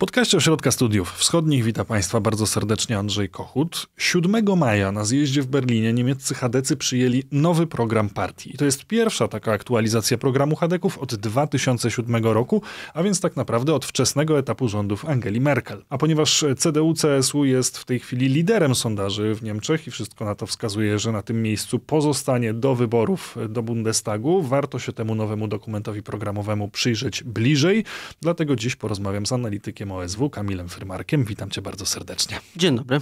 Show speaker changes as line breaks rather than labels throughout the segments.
podcaście Ośrodka Studiów Wschodnich witam Państwa bardzo serdecznie Andrzej Kochut. 7 maja na zjeździe w Berlinie niemieccy Hadecy przyjęli nowy program partii. to jest pierwsza taka aktualizacja programu Hadeków od 2007 roku, a więc tak naprawdę od wczesnego etapu rządów Angeli Merkel. A ponieważ CDU-CSU jest w tej chwili liderem sondaży w Niemczech i wszystko na to wskazuje, że na tym miejscu pozostanie do wyborów do Bundestagu, warto się temu nowemu dokumentowi programowemu przyjrzeć bliżej, dlatego dziś porozmawiam z analitykiem szefem OSW Kamilem Frymarkiem. Witam cię bardzo serdecznie. Dzień dobry.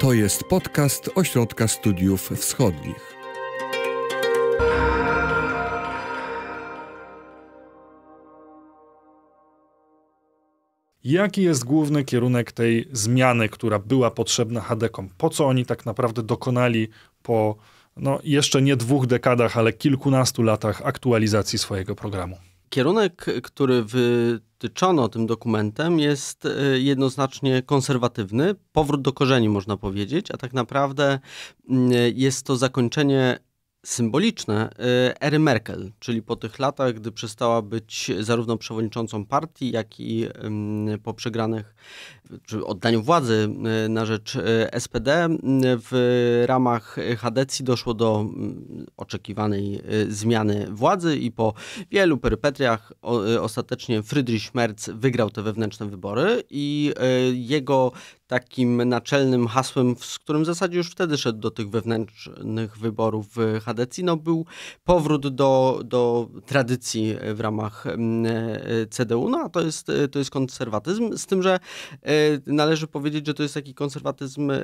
To jest podcast Ośrodka Studiów Wschodnich. Jaki jest główny kierunek tej zmiany, która była potrzebna Hadekom? Po co oni tak naprawdę dokonali po no, jeszcze nie dwóch dekadach, ale kilkunastu latach aktualizacji swojego programu?
Kierunek, który w tyczono tym dokumentem jest e, jednoznacznie konserwatywny, powrót do korzeni można powiedzieć, a tak naprawdę mm, jest to zakończenie symboliczne e, ery Merkel, czyli po tych latach, gdy przestała być zarówno przewodniczącą partii, jak i mm, po przegranych czy oddaniu władzy e, na rzecz e, SPD. W ramach Hadecji doszło do mm, oczekiwanej e, zmiany władzy i po wielu perypetriach ostatecznie Friedrich Merz wygrał te wewnętrzne wybory i jego takim naczelnym hasłem, z którym w zasadzie już wtedy szedł do tych wewnętrznych wyborów w Hadecji, no był powrót do, do tradycji w ramach mm, CDU, no a to jest, to jest konserwatyzm, z tym, że E, należy powiedzieć, że to jest taki konserwatyzm y,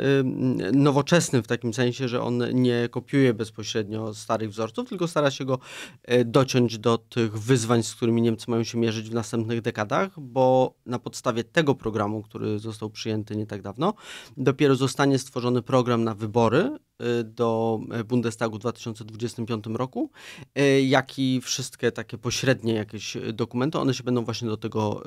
nowoczesny w takim sensie, że on nie kopiuje bezpośrednio starych wzorców, tylko stara się go e, dociąć do tych wyzwań, z którymi Niemcy mają się mierzyć w następnych dekadach, bo na podstawie tego programu, który został przyjęty nie tak dawno, dopiero zostanie stworzony program na wybory Y, do e, Bundestagu w 2025 roku, e, jak i wszystkie takie pośrednie jakieś dokumenty, one się będą właśnie do tego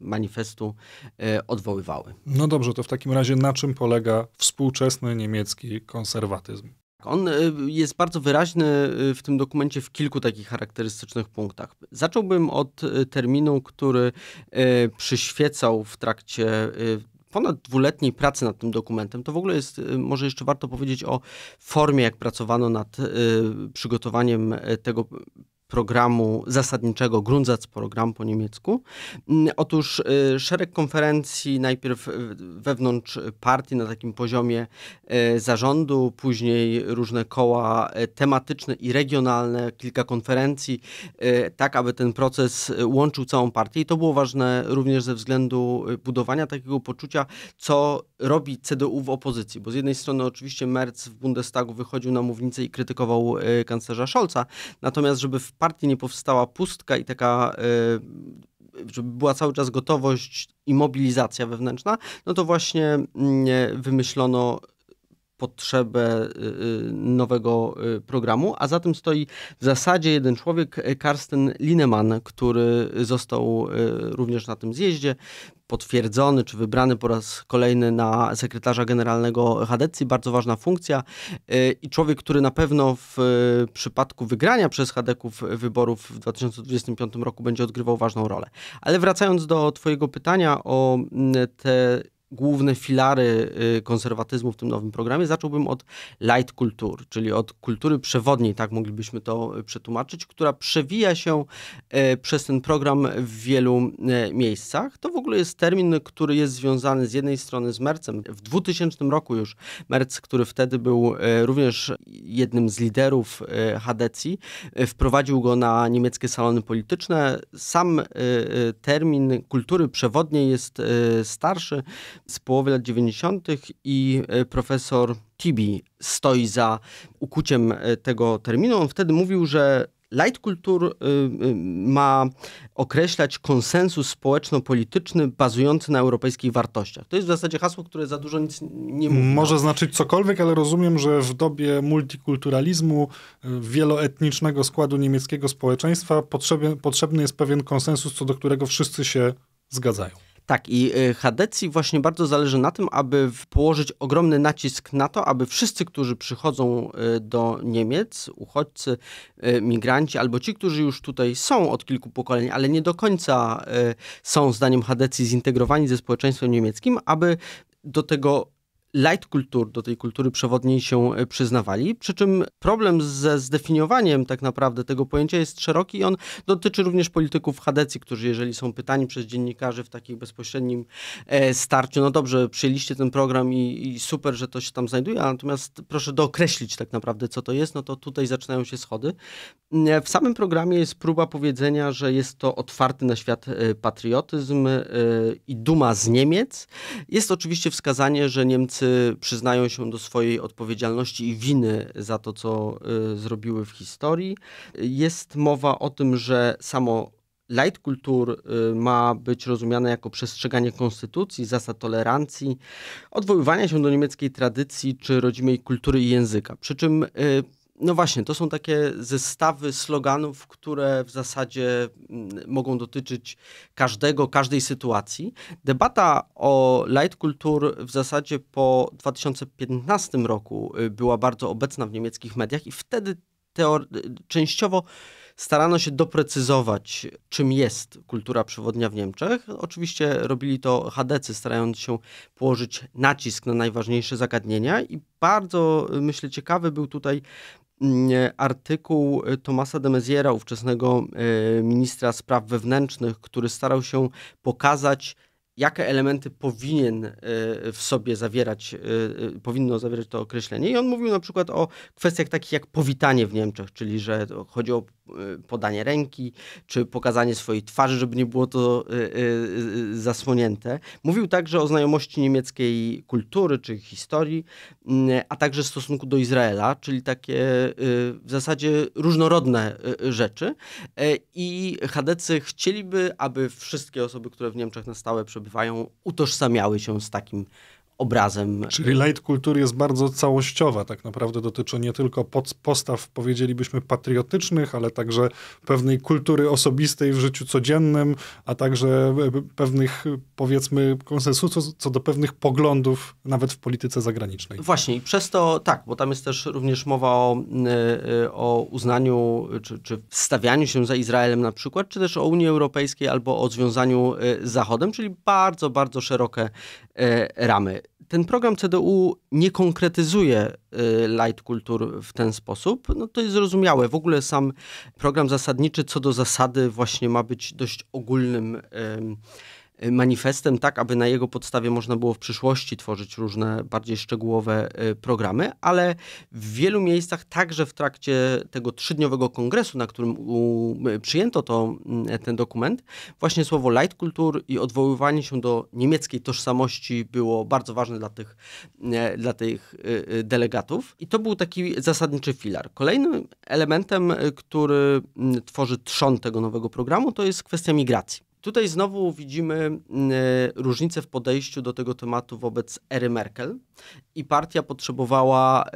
manifestu e, odwoływały.
No dobrze, to w takim razie na czym polega współczesny niemiecki konserwatyzm?
On jest bardzo wyraźny w tym dokumencie w kilku takich charakterystycznych punktach. Zacząłbym od terminu, który przyświecał w trakcie ponad dwuletniej pracy nad tym dokumentem, to w ogóle jest, y, może jeszcze warto powiedzieć o formie, jak pracowano nad y, przygotowaniem tego programu zasadniczego Grundsatzprogramm po niemiecku. Mm, otóż y, szereg konferencji, najpierw y, wewnątrz partii na takim poziomie y, zarządu, później różne koła tematyczne i regionalne, kilka konferencji, tak aby ten proces łączył całą partię i to było ważne również ze względu budowania takiego poczucia, co robi CDU w opozycji, bo z jednej strony oczywiście Merz w Bundestagu wychodził na mównicę i krytykował e, kanclerza Scholza, natomiast żeby w partii nie powstała pustka i taka e, żeby była cały czas gotowość i mobilizacja wewnętrzna, no to właśnie mm, wymyślono potrzebę y, y, nowego y, programu, a za tym stoi w zasadzie jeden człowiek, Karsten Lineman, który został również na tym zjeździe potwierdzony czy wybrany po raz kolejny na sekretarza generalnego HDC, Bardzo ważna funkcja i człowiek, który na pewno w przypadku wygrania przez HDK-ów wyborów w 2025 roku będzie odgrywał ważną rolę. Ale wracając do Twojego pytania o mm, te główne filary y, konserwatyzmu w tym nowym programie, zacząłbym od light kultur, czyli od kultury przewodniej, tak moglibyśmy to y, przetłumaczyć, która przewija się y, przez ten program w wielu miejscach. To w ogóle jest termin, który jest związany z jednej strony z Mercem. W 2000 roku już Merc, który wtedy był również jednym z liderów Hadecji, wprowadził go na niemieckie salony polityczne. Sam termin kultury przewodniej jest starszy, z połowy lat 90. i e, profesor Tibi stoi za ukuciem e, tego terminu. On wtedy mówił, że Light kultur y, y, ma określać konsensus społeczno-polityczny bazujący na europejskich wartościach. To jest w zasadzie hasło, które za dużo nic
nie mówi. Może znaczyć cokolwiek, ale rozumiem, że w dobie multikulturalizmu, y, wieloetnicznego składu niemieckiego społeczeństwa potrzebny jest pewien konsensus, co do którego wszyscy się
zgadzają. Tak, i y, Hadecji właśnie bardzo zależy na tym, aby położyć ogromny nacisk na to, aby wszyscy, którzy przychodzą y, do Niemiec, uchodźcy, y, migranci, albo ci, którzy już tutaj są od kilku pokoleń, ale nie do końca są, zdaniem Hadecji, zintegrowani ze społeczeństwem niemieckim, aby do tego light kultur, do tej kultury przewodniej się e, przyznawali. Przy czym problem ze zdefiniowaniem tak naprawdę tego pojęcia jest szeroki i on dotyczy również polityków Hadecji, którzy jeżeli są pytani przez dziennikarzy w takim bezpośrednim e, starciu, no dobrze, przyjęliście ten program i, i super, że to się tam znajduje, natomiast proszę dookreślić tak naprawdę, co to jest, no to tutaj zaczynają się schody. Mm, e, w samym programie jest próba powiedzenia, że jest to otwarty na świat patriotyzm i duma z Niemiec. Jest oczywiście wskazanie, że Niemcy Niemcy przyznają się do swojej odpowiedzialności i winy za to, co y, zrobiły w historii. Jest mowa o tym, że samo Leitkultur y, ma być rozumiane jako przestrzeganie konstytucji, zasad tolerancji, odwoływania się do niemieckiej tradycji czy rodzimej kultury i języka. Przy czym y, no właśnie, to są takie zestawy sloganów, które w zasadzie mm, mogą dotyczyć każdego, każdej sytuacji. Debata o light kultur w zasadzie po 2015 roku y, była bardzo obecna w niemieckich mediach i wtedy teor- y, częściowo starano się doprecyzować, czym jest kultura przewodnia w Niemczech. Oczywiście robili to chadecy, starając się położyć nacisk na najważniejsze zagadnienia i bardzo, y, myślę, ciekawy był tutaj E, artykuł Tomasa de Maizière'a, ówczesnego e, ministra spraw wewnętrznych, który starał się pokazać, jakie elementy powinien e, w sobie zawierać, powinno zawierać to określenie. I on mówił na przykład o kwestiach takich jak powitanie w Niemczech, czyli że chodzi o Y, podanie ręki, czy pokazanie swojej twarzy, żeby nie było to y, y, zasłonięte. Mówił także o znajomości niemieckiej kultury czy historii, mm, a także stosunku do Izraela, czyli takie w zasadzie różnorodne rzeczy. E, I chadecy chcieliby, aby wszystkie osoby, które w Niemczech na stałe przebywają, utożsamiały się z takim obrazem.
Czyli light kultury jest bardzo całościowa, tak naprawdę dotyczy nie tylko pod, postaw, powiedzielibyśmy, patriotycznych, ale także pewnej kultury osobistej w życiu codziennym, a także e, pewnych, powiedzmy, konsensusu co do pewnych poglądów, nawet w polityce zagranicznej.
Właśnie i przez to tak, bo tam jest też również mowa o, e, o uznaniu, czy, czy stawianiu się za Izraelem na przykład, czy też o Unii Europejskiej albo o związaniu e, z Zachodem, czyli bardzo, bardzo szerokie ramy ten program CDU nie konkretyzuje y, light kultur w ten sposób, no to jest zrozumiałe. W ogóle sam program zasadniczy co do zasady właśnie ma być dość ogólnym Y, manifestem, tak aby na jego podstawie można było w przyszłości tworzyć różne bardziej szczegółowe y, programy, ale w wielu miejscach, także w trakcie tego trzydniowego kongresu, na którym u, przyjęto to, mm, ten dokument, właśnie słowo Leitkultur i odwoływanie się do niemieckiej tożsamości było bardzo ważne dla tych, dla tych y, delegatów. I to był taki zasadniczy filar. Kolejnym elementem, który mm, tworzy trzon tego nowego programu, to jest kwestia migracji. Tutaj znowu widzimy mm, e, różnicę w podejściu do tego tematu wobec ery Merkel i partia potrzebowała e,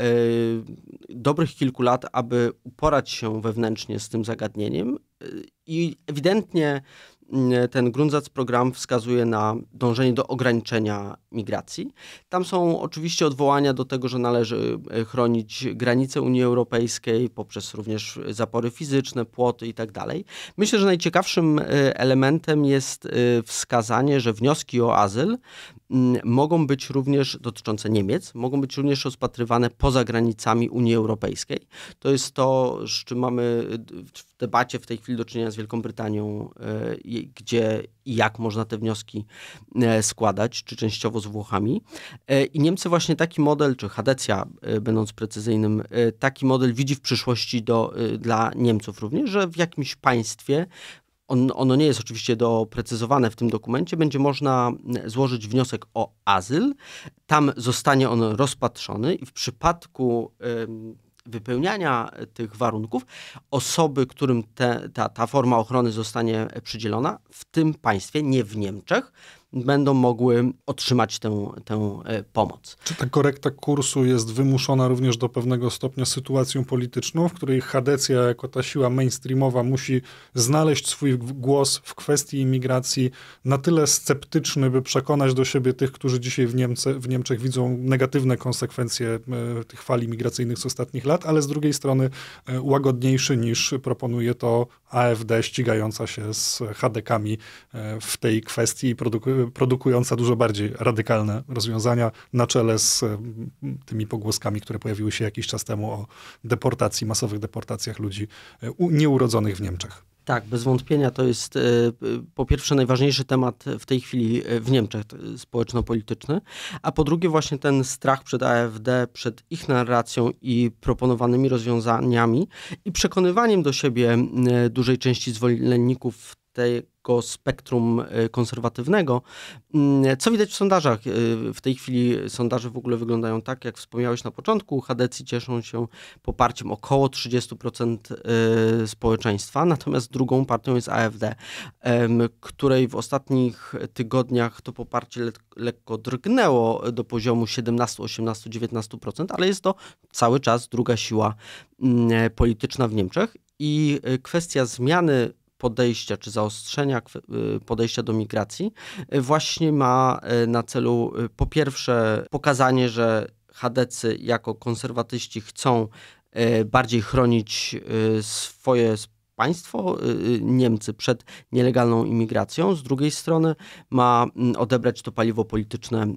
dobrych kilku lat, aby uporać się wewnętrznie z tym zagadnieniem e, i ewidentnie E, ten program wskazuje na dążenie do ograniczenia migracji. Tam są oczywiście odwołania do tego, że należy e, chronić granice Unii Europejskiej poprzez również zapory fizyczne, płoty itd. Tak Myślę, że najciekawszym e, elementem jest wskazanie, że wnioski o azyl mogą być również, dotyczące Niemiec, mogą być również rozpatrywane poza granicami Unii Europejskiej. To jest to, z czym mamy w debacie w tej chwili do czynienia z Wielką Brytanią, e, gdzie i jak można te wnioski e, składać, czy częściowo z Włochami. E, I Niemcy właśnie taki model, czy Hadecja, będąc precyzyjnym, taki model widzi w przyszłości do, dla Niemców również, że w jakimś państwie on, ono nie jest oczywiście doprecyzowane w tym dokumencie, będzie można mm, złożyć wniosek o azyl. Tam zostanie on rozpatrzony i w przypadku wypełniania tych warunków osoby, którym te, ta, ta forma ochrony zostanie przydzielona, w tym państwie, nie w Niemczech, będą mogły otrzymać tę, tę e, pomoc.
Czy ta korekta kursu jest wymuszona również do pewnego stopnia sytuacją polityczną, w której Hadecja jako ta siła mainstreamowa musi znaleźć swój głos w kwestii imigracji na tyle sceptyczny, by przekonać do siebie tych, którzy dzisiaj w, Niemce, w Niemczech widzą negatywne konsekwencje e, tych fali migracyjnych z ostatnich lat, ale z drugiej strony e, łagodniejszy niż proponuje to AfD ścigająca się z HDK-ami w tej kwestii i produkuje produkująca dużo bardziej radykalne rozwiązania, na czele z e, tymi pogłoskami, które pojawiły się jakiś czas temu o deportacji, masowych deportacjach ludzi e, nieurodzonych w Niemczech. Tak, bez wątpienia to jest e, po pierwsze
najważniejszy temat w tej chwili w Niemczech społeczno-polityczny, a po drugie właśnie ten strach przed AfD, przed ich narracją i proponowanymi rozwiązaniami i przekonywaniem do siebie dużej części zwolenników tej, szerokiego spektrum e, konserwatywnego. Mm, co widać w sondażach? E, w tej chwili sondaże w ogóle wyglądają tak, jak wspomniałeś na początku. Hadecy cieszą się poparciem około 30% e, społeczeństwa, natomiast drugą partią jest AFD, której w ostatnich tygodniach to poparcie le lekko drgnęło do poziomu 17, 18, 19%, ale jest to cały czas druga siła mm, polityczna w Niemczech i kwestia zmiany podejścia czy zaostrzenia y, podejścia do migracji y, właśnie ma y, na celu po pierwsze pokazanie, że Hadecy jako konserwatyści chcą bardziej chronić swoje państwo, y, y, Niemcy, przed nielegalną imigracją, z drugiej strony ma mm, odebrać to paliwo polityczne y,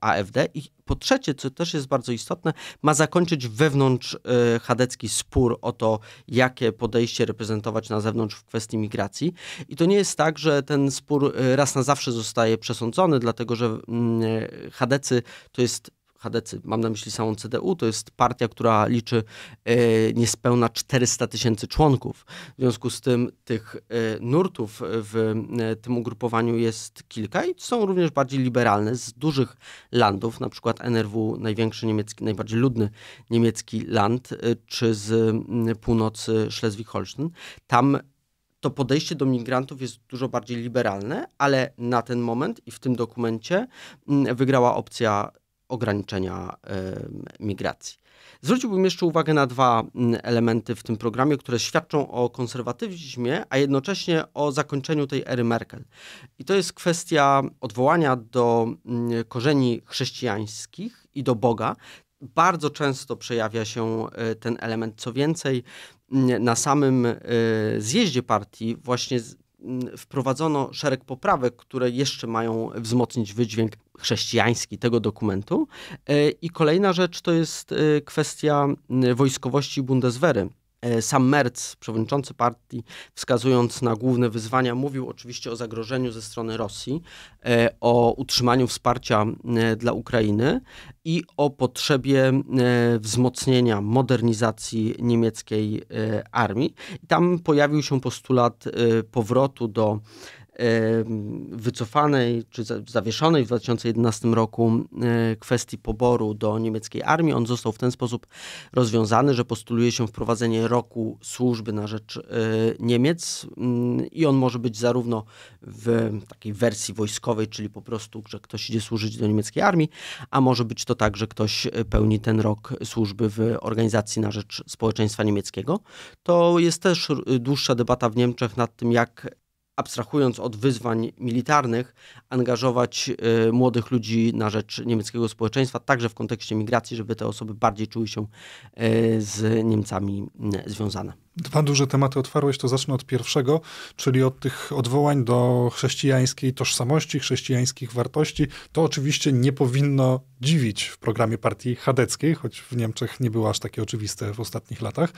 AfD i po trzecie, co też jest bardzo istotne, ma zakończyć wewnątrz chadecki spór o to, jakie podejście reprezentować na zewnątrz w kwestii migracji. I to nie jest tak, że ten spór raz na zawsze zostaje przesądzony, dlatego że mm, chadecy to jest HDC, mam na myśli samą CDU, to jest partia, która liczy e, niespełna 400 tysięcy członków. W związku z tym tych e, nurtów w e, tym ugrupowaniu jest kilka i są również bardziej liberalne z dużych landów, na przykład NRW, największy niemiecki, najbardziej ludny niemiecki land, czy z północy Szlezwik-Holsztyn. Tam to podejście do migrantów jest dużo bardziej liberalne, ale na ten moment i w tym dokumencie wygrała opcja ograniczenia migracji. Zwróciłbym jeszcze uwagę na dwa elementy w tym programie, które świadczą o konserwatywizmie, a jednocześnie o zakończeniu tej ery Merkel. I to jest kwestia odwołania do korzeni chrześcijańskich i do Boga. Bardzo często przejawia się e, ten element. Co więcej, na samym e, zjeździe partii właśnie Mm, wprowadzono szereg poprawek, które jeszcze mają wzmocnić wydźwięk chrześcijański tego dokumentu. E, I kolejna rzecz to jest e, kwestia mm, wojskowości Bundeswehry E, sam Merz, przewodniczący partii, wskazując na główne wyzwania, mówił oczywiście o zagrożeniu ze strony Rosji, e, o utrzymaniu wsparcia e, dla Ukrainy i o potrzebie wzmocnienia, modernizacji niemieckiej armii. I tam pojawił się postulat powrotu do wycofanej czy zawieszonej w 2011 roku kwestii poboru do niemieckiej armii. On został w ten sposób rozwiązany, że postuluje się wprowadzenie roku służby na rzecz e, Niemiec mm, i on może być zarówno w takiej wersji wojskowej, czyli po prostu, że ktoś idzie służyć do niemieckiej armii, a może być to tak, że ktoś pełni ten rok służby w organizacji na rzecz społeczeństwa niemieckiego. To jest też dłuższa debata w Niemczech nad tym, jak abstrahując od wyzwań militarnych, angażować y, młodych ludzi na rzecz niemieckiego społeczeństwa, także w kontekście migracji, żeby te osoby bardziej czuły się y, z Niemcami y, związane.
Dwa duże tematy otwarłeś, to zacznę od pierwszego, czyli od tych odwołań do chrześcijańskiej tożsamości, chrześcijańskich wartości. To oczywiście nie powinno dziwić w programie partii chadeckiej, choć w Niemczech nie było aż takie oczywiste w ostatnich latach.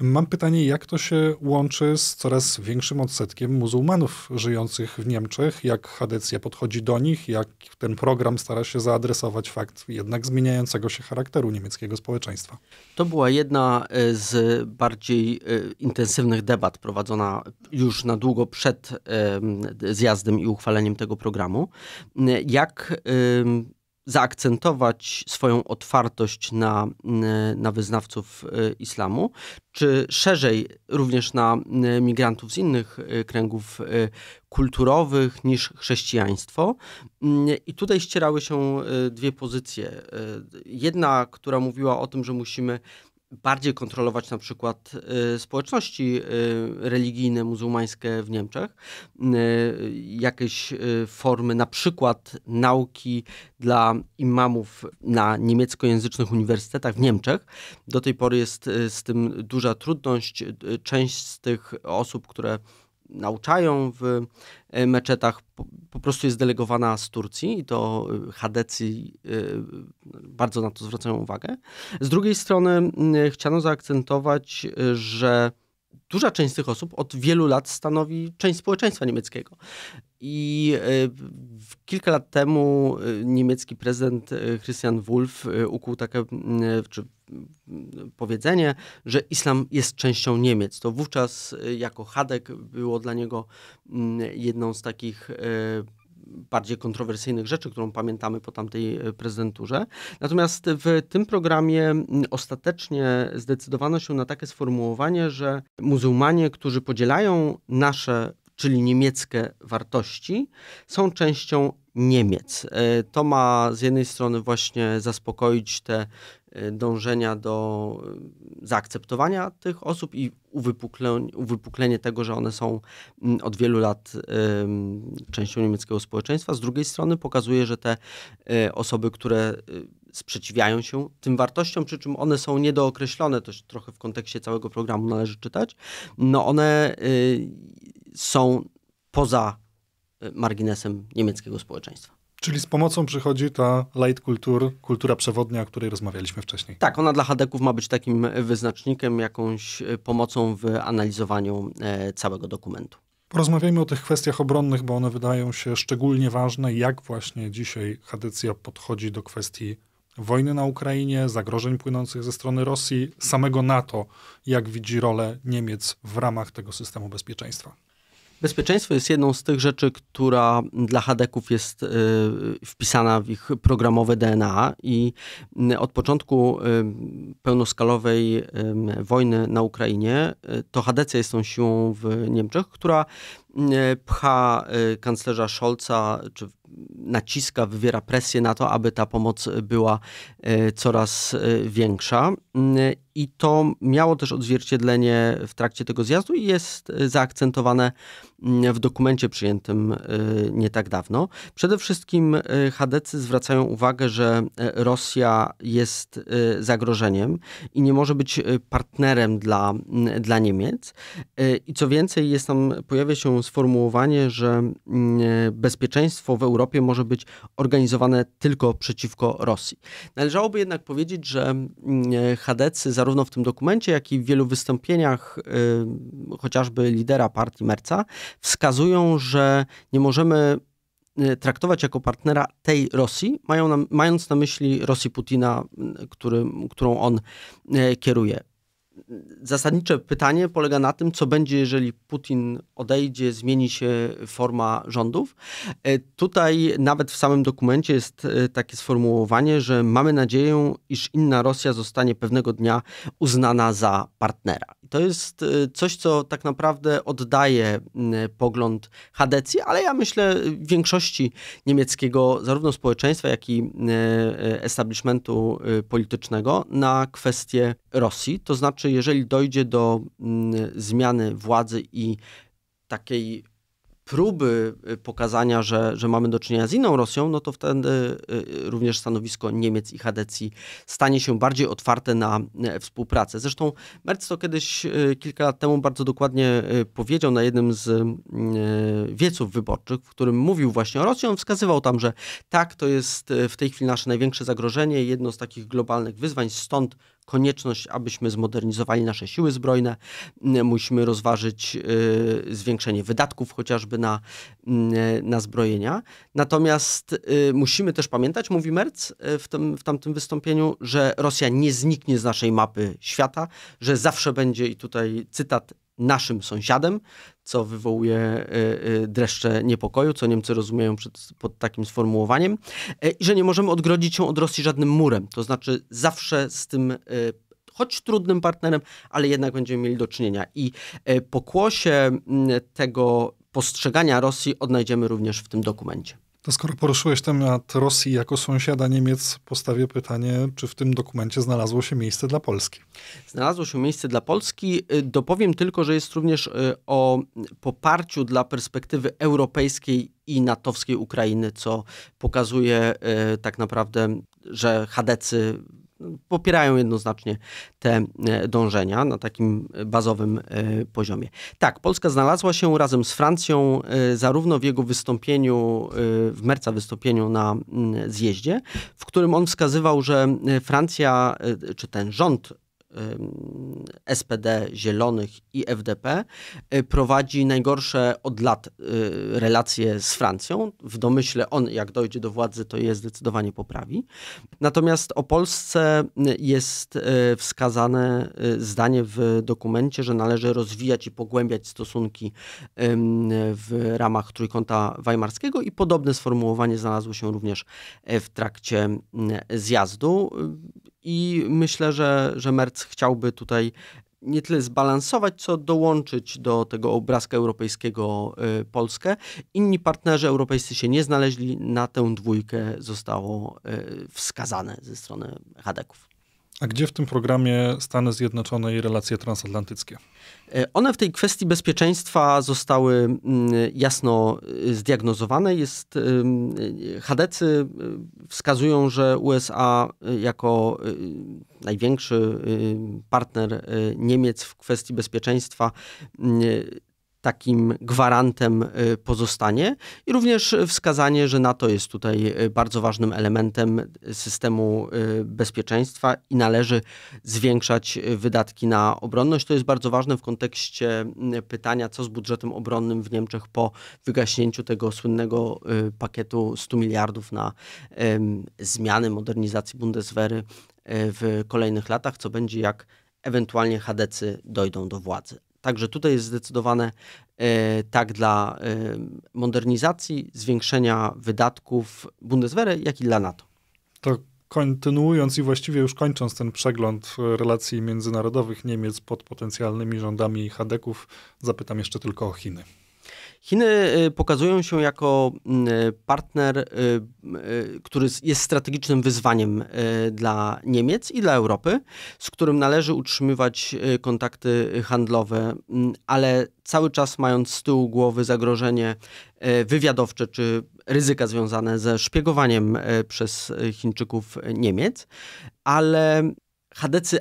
Mam pytanie, jak to się łączy z coraz większym odsetkiem muzułmanów żyjących w Niemczech, jak chadecja podchodzi do nich, jak ten program stara się zaadresować fakt jednak zmieniającego się charakteru niemieckiego społeczeństwa.
To była jedna e, z bardziej e, intensywnych debat prowadzona już na długo przed zjazdem i uchwaleniem tego programu. E, jak zaakcentować swoją otwartość na, mm, na wyznawców y, islamu, czy szerzej również na y, migrantów z innych y, kręgów kulturowych niż chrześcijaństwo. Mm, I tutaj ścierały się dwie pozycje. Jedna, która mówiła o tym, że musimy bardziej kontrolować na przykład y, społeczności y, religijne, muzułmańskie w Niemczech, y, jakieś formy na przykład nauki dla imamów na niemieckojęzycznych uniwersytetach w Niemczech. Do tej pory jest z tym duża trudność. Część z tych osób, które nauczają w e, meczetach, po, prostu jest delegowana z Turcji i to e, Hadecy e, bardzo na to zwracają uwagę. Z drugiej strony chciano zaakcentować, że duża część z tych osób od wielu lat stanowi część społeczeństwa niemieckiego. I e, kilka lat temu e, niemiecki prezydent e, Christian Wulff ukuł takie czy powiedzenie, że islam jest częścią Niemiec. To wówczas jako Hadek było dla niego jedną z takich bardziej kontrowersyjnych rzeczy, którą pamiętamy po tamtej prezydenturze. Natomiast w tym programie ostatecznie zdecydowano się na takie sformułowanie, że muzułmanie, którzy podzielają nasze czyli niemieckie wartości, są częścią Niemiec. E, to ma z jednej strony właśnie zaspokoić te e, dążenia do e, zaakceptowania tych osób i uwypuklenie, tego, że one są od wielu lat częścią niemieckiego społeczeństwa. Z drugiej strony pokazuje, że te osoby, które sprzeciwiają się tym wartościom, przy czym one są niedookreślone, też trochę w kontekście całego programu należy czytać, no one y, są poza y, marginesem niemieckiego społeczeństwa.
Czyli z pomocą przychodzi ta light kultur, kultura przewodnia, o której rozmawialiśmy wcześniej.
Tak, ona dla Hadeków ma być takim wyznacznikiem, jakąś y, pomocą w analizowaniu e, całego dokumentu.
Porozmawiajmy o tych kwestiach obronnych, bo one wydają się szczególnie ważne, jak właśnie dzisiaj Hadecja podchodzi do kwestii wojny na Ukrainie, zagrożeń płynących ze strony Rosji, samego NATO, jak widzi rolę Niemiec w ramach tego systemu bezpieczeństwa.
Bezpieczeństwo jest jedną z tych rzeczy, która dla Hadeków jest y, wpisana w ich programowe DNA i y, od początku y, pełnoskalowej wojny na Ukrainie to Hadecja jest tą siłą w Niemczech, która pcha kanclerza Scholza czy naciska, wywiera presję na to, aby ta pomoc była e, coraz e, większa. Mm, I to miało też odzwierciedlenie w trakcie tego zjazdu i jest e, zaakcentowane w dokumencie przyjętym y, nie tak dawno. Przede wszystkim chadecy y, zwracają uwagę, że y, Rosja jest zagrożeniem i nie może być partnerem dla, dla Niemiec. I co więcej, jest tam, pojawia się sformułowanie, że bezpieczeństwo w Europie może być organizowane tylko przeciwko Rosji. Należałoby jednak powiedzieć, że chadecy zarówno w tym dokumencie, jak i w wielu wystąpieniach chociażby lidera partii Merca wskazują, że nie możemy y, traktować jako partnera tej Rosji, mają na, mając na myśli Rosji Putina, y, który, którą on y, kieruje. Zasadnicze pytanie polega na tym, co będzie, jeżeli Putin odejdzie, zmieni się forma rządów. Tutaj nawet w samym dokumencie jest takie sformułowanie, że mamy nadzieję, iż inna Rosja zostanie pewnego dnia uznana za partnera. To jest y, coś, co tak naprawdę oddaje y, pogląd Hadecji, ale ja myślę y, większości niemieckiego zarówno społeczeństwa, jak i establishmentu politycznego na kwestię Rosji. To znaczy, jeżeli dojdzie do mm, zmiany władzy i takiej próby y, pokazania, że, że mamy do czynienia z inną Rosją, no to wtedy y, y, również stanowisko Niemiec i Hadecji stanie się bardziej otwarte na współpracę. Zresztą Merz to kiedyś kilka lat temu bardzo dokładnie powiedział na jednym z wieców wyborczych, w którym mówił właśnie o Rosji. On wskazywał tam, że tak, to jest w tej chwili nasze największe zagrożenie, jedno z takich globalnych wyzwań, stąd konieczność, abyśmy zmodernizowali nasze siły zbrojne. Mm, musimy rozważyć y, zwiększenie wydatków chociażby na, mm, na zbrojenia. Natomiast y, musimy też pamiętać, mówi Merc y, w, tym, w tamtym wystąpieniu, że Rosja nie zniknie z naszej mapy świata, że zawsze będzie, i tutaj cytat, naszym sąsiadem, co wywołuje y, y, dreszcze niepokoju, co Niemcy rozumieją przed, pod takim sformułowaniem, e, i że nie możemy odgrodzić się od Rosji żadnym murem. To znaczy zawsze z tym y, choć trudnym partnerem, ale jednak będziemy mieli do czynienia. I e, pokłosie tego postrzegania Rosji odnajdziemy również w tym dokumencie.
To skoro poruszyłeś temat Rosji jako sąsiada Niemiec, postawię pytanie, czy w tym dokumencie znalazło się miejsce dla Polski?
Znalazło się miejsce dla Polski. Y, dopowiem tylko, że jest również y, o poparciu dla perspektywy europejskiej i natowskiej Ukrainy, co pokazuje y, tak naprawdę, że chadecy popierają jednoznacznie te e, dążenia na takim bazowym e, poziomie. Tak, Polska znalazła się razem z Francją e, zarówno w jego wystąpieniu, w Merca wystąpieniu na mm, zjeździe, w którym on wskazywał, że Francja, czy ten rząd SPD, Zielonych i FDP y, prowadzi najgorsze od lat y, relacje z Francją. W domyśle on, jak dojdzie do władzy, to je zdecydowanie poprawi. Natomiast o Polsce y, jest wskazane zdanie w dokumencie, że należy rozwijać i pogłębiać stosunki w ramach Trójkąta Weimarskiego i podobne sformułowanie znalazło się również e, w trakcie zjazdu. I myślę, że, że Merc chciałby tutaj nie tyle zbalansować, co dołączyć do tego obrazka europejskiego y, Polskę. Inni partnerzy europejscy się nie znaleźli, na tę dwójkę zostało y, wskazane ze strony Hadeków. A gdzie w tym
programie Stany Zjednoczone i relacje transatlantyckie?
E, one w tej kwestii bezpieczeństwa zostały mm, jasno e, zdiagnozowane. Jest, chadecy e, wskazują, że USA jako największy partner Niemiec w kwestii bezpieczeństwa takim gwarantem y, pozostanie i również wskazanie, że NATO jest tutaj y, bardzo ważnym elementem systemu y, bezpieczeństwa i należy zwiększać wydatki na obronność. To jest bardzo ważne w kontekście pytania, co z budżetem obronnym w Niemczech po wygaśnięciu tego słynnego pakietu 100 miliardów na zmiany, modernizacji Bundeswehry w kolejnych latach, co będzie jak ewentualnie Hadecy dojdą do władzy. Także tutaj jest zdecydowane e, tak dla e, modernizacji, zwiększenia wydatków Bundeswehry, jak i dla NATO.
To kontynuując i właściwie już kończąc ten przegląd e, relacji międzynarodowych Niemiec pod potencjalnymi rządami HDK-ów, zapytam jeszcze tylko o Chiny. Chiny y, pokazują się jako
mm, y, partner, y, który jest strategicznym wyzwaniem dla Niemiec i dla Europy, z którym należy utrzymywać kontakty handlowe, mm, ale cały czas mając z tyłu głowy zagrożenie wywiadowcze czy ryzyka związane ze szpiegowaniem przez Chińczyków Niemiec, ale Hadecy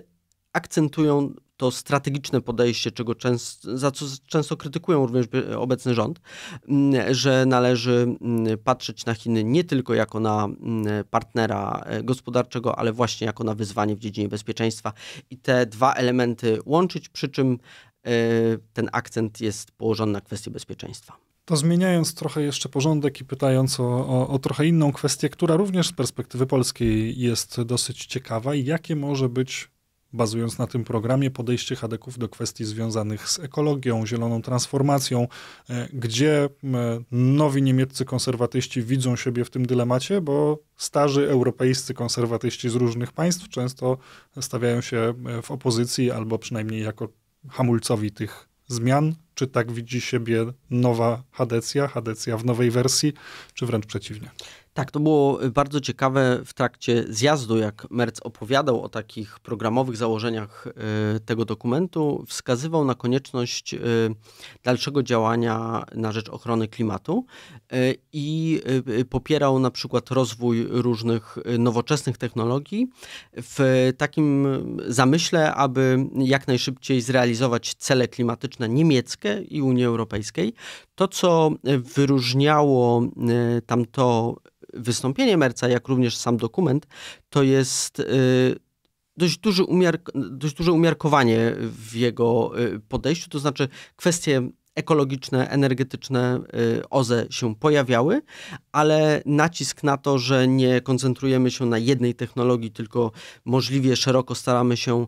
akcentują to strategiczne podejście, czego często, za co często krytykują również e, obecny rząd, mm, że należy mm, patrzeć na Chiny nie tylko jako na mm, partnera e, gospodarczego, ale właśnie jako na wyzwanie w dziedzinie bezpieczeństwa i te dwa elementy łączyć, przy czym e, ten akcent jest położony na kwestię bezpieczeństwa.
To zmieniając trochę jeszcze porządek i pytając o, o, o, trochę inną kwestię, która również z perspektywy polskiej jest dosyć ciekawa, i jakie może być bazując na tym programie, podejście Hadeków do kwestii związanych z ekologią, zieloną transformacją, e, gdzie e, nowi niemieccy konserwatyści widzą siebie w tym dylemacie, bo starzy europejscy konserwatyści z różnych państw często stawiają się e, w opozycji albo przynajmniej jako hamulcowi tych zmian, czy tak widzi siebie nowa Hadecja, Hadecja w nowej wersji, czy wręcz przeciwnie?
Tak, to było bardzo ciekawe w trakcie zjazdu, jak Merc opowiadał o takich programowych założeniach e, tego dokumentu, wskazywał na konieczność e, dalszego działania na rzecz ochrony klimatu e, i popierał na przykład rozwój różnych nowoczesnych technologii w takim zamyśle, aby jak najszybciej zrealizować cele klimatyczne niemieckie Polskę i Unii Europejskiej. To, co wyróżniało e, tamto wystąpienie Merca, jak również sam dokument, to jest e, dość, duży dość duże umiarkowanie w jego e, podejściu, to znaczy kwestie ekologiczne, energetyczne OZE się pojawiały, ale nacisk na to, że nie koncentrujemy się na jednej technologii, tylko możliwie szeroko staramy się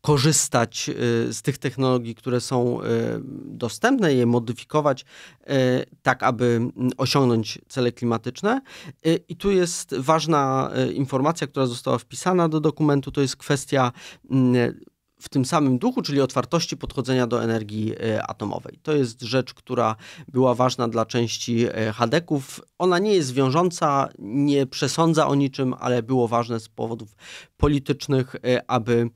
korzystać y, z tych technologii, które są y, dostępne, je modyfikować y, tak, aby osiągnąć cele klimatyczne. I tu jest ważna informacja, która została wpisana do dokumentu, to jest kwestia w tym samym duchu, czyli otwartości podchodzenia do energii atomowej. To jest rzecz, która była ważna dla części Hadeków. Ona nie jest wiążąca, nie przesądza o niczym, ale było ważne z powodów politycznych, aby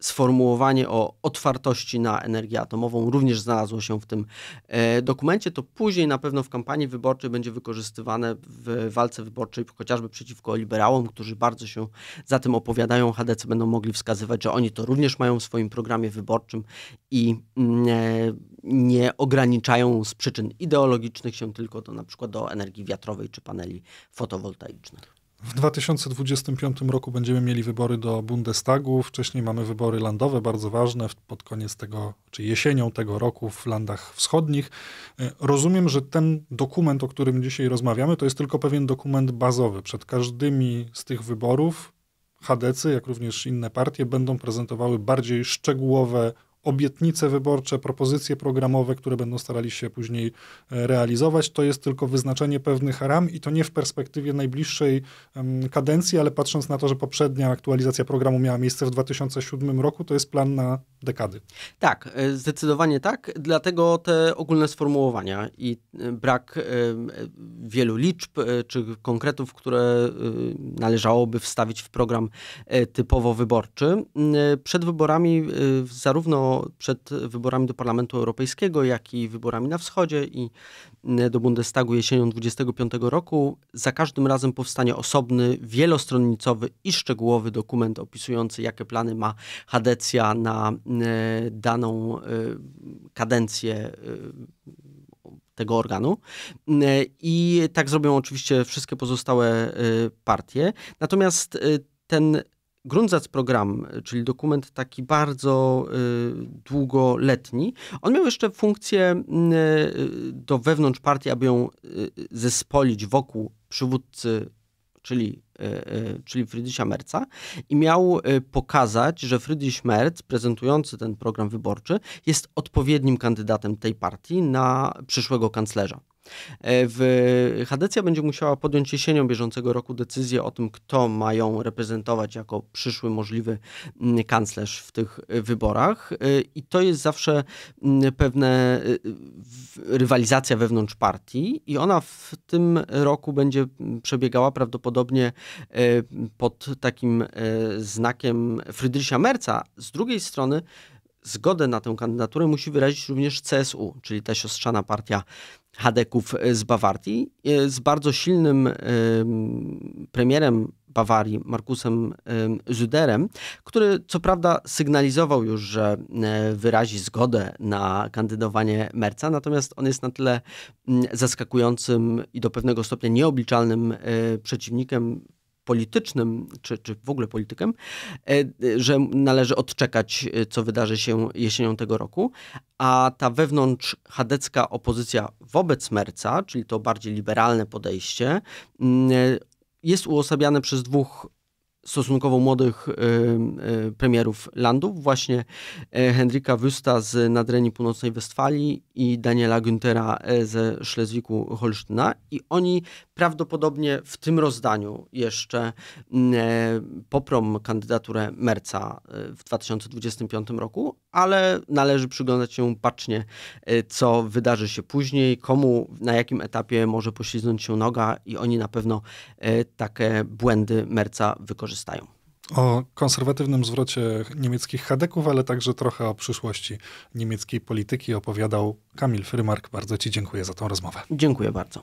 sformułowanie o otwartości na energię atomową również znalazło się w tym e, dokumencie. To później na pewno w kampanii wyborczej będzie wykorzystywane w walce wyborczej chociażby przeciwko liberałom, którzy bardzo się za tym opowiadają. HDC będą mogli wskazywać, że oni to również mają w swoim programie wyborczym i mm, e, nie ograniczają z przyczyn ideologicznych się tylko do na przykład do energii wiatrowej czy paneli fotowoltaicznych.
W 2025 roku będziemy mieli wybory do Bundestagu, wcześniej mamy wybory landowe, bardzo ważne, pod koniec tego, czy jesienią tego roku w landach wschodnich. E, rozumiem, że ten dokument, o którym dzisiaj rozmawiamy, to jest tylko pewien dokument bazowy. Przed każdymi z tych wyborów HDC, jak również inne partie, będą prezentowały bardziej szczegółowe obietnice wyborcze, propozycje programowe, które będą starali się później e, realizować. To jest tylko wyznaczenie pewnych ram i to nie w perspektywie najbliższej kadencji, ale patrząc na to, że poprzednia aktualizacja programu miała miejsce w 2007 roku, to jest plan na dekady.
Tak, e, zdecydowanie tak, dlatego te ogólne sformułowania i e, brak wielu liczb czy konkretów, które należałoby wstawić w program typowo wyborczy. Przed wyborami zarówno przed wyborami do Parlamentu Europejskiego, jak i wyborami na wschodzie i mm, do Bundestagu jesienią 25 roku. Za każdym razem powstanie osobny, wielostronnicowy i szczegółowy dokument opisujący, jakie plany ma Hadecja na mm, daną y, kadencję y, tego organu. Mm, I tak zrobią oczywiście wszystkie pozostałe y, partie. Natomiast ten Grundsatzprogramm, czyli dokument taki bardzo y, długoletni, on miał jeszcze funkcję y, do wewnątrz partii, aby ją y, zespolić wokół przywódcy, czyli czyli Friedricha Merca i miał pokazać, że Friedrich Merz, prezentujący ten program wyborczy, jest odpowiednim kandydatem tej partii na przyszłego kanclerza. E, w, Hadecja będzie musiała podjąć jesienią bieżącego roku decyzję o tym, kto ma ją reprezentować jako przyszły możliwy mm, kanclerz w tych e, wyborach. E, I to jest zawsze mm, pewna rywalizacja wewnątrz partii, i ona w tym roku będzie mm, przebiegała prawdopodobnie pod takim znakiem Frydrysia Merca. Z drugiej strony, Zgodę na tę kandydaturę musi wyrazić również CSU, czyli ta siostrzana partia Hadeków z Bawarii, e, z bardzo silnym e, premierem Bawarii, Markusem e, Zuderem, który co prawda sygnalizował już, że wyrazi zgodę na kandydowanie Merca, natomiast on jest na tyle mm, zaskakującym i do pewnego stopnia nieobliczalnym przeciwnikiem politycznym, czy, czy w ogóle politykiem, e, e, że należy odczekać, e, co wydarzy się jesienią tego roku, a ta wewnątrz chadecka opozycja wobec Merca, czyli to bardziej liberalne podejście, mm, jest uosabiane przez dwóch stosunkowo młodych y, y, premierów landów, właśnie e, Henryka Wysta z Nadrenii Północnej Westfalii i Daniela Güntera e, ze Szlezwiku Holsztyna i oni prawdopodobnie w tym rozdaniu jeszcze mm, e, poprą kandydaturę Merca w 2025 roku, ale należy przyglądać się bacznie, y, co wydarzy się później, komu, na jakim etapie może poślizgnąć się noga i oni na pewno y, takie błędy Merca
wykorzystają. O konserwatywnym zwrocie niemieckich hadeków, ale także trochę o przyszłości niemieckiej polityki opowiadał Kamil Frymark. Bardzo Ci dziękuję za tą rozmowę. Dziękuję bardzo.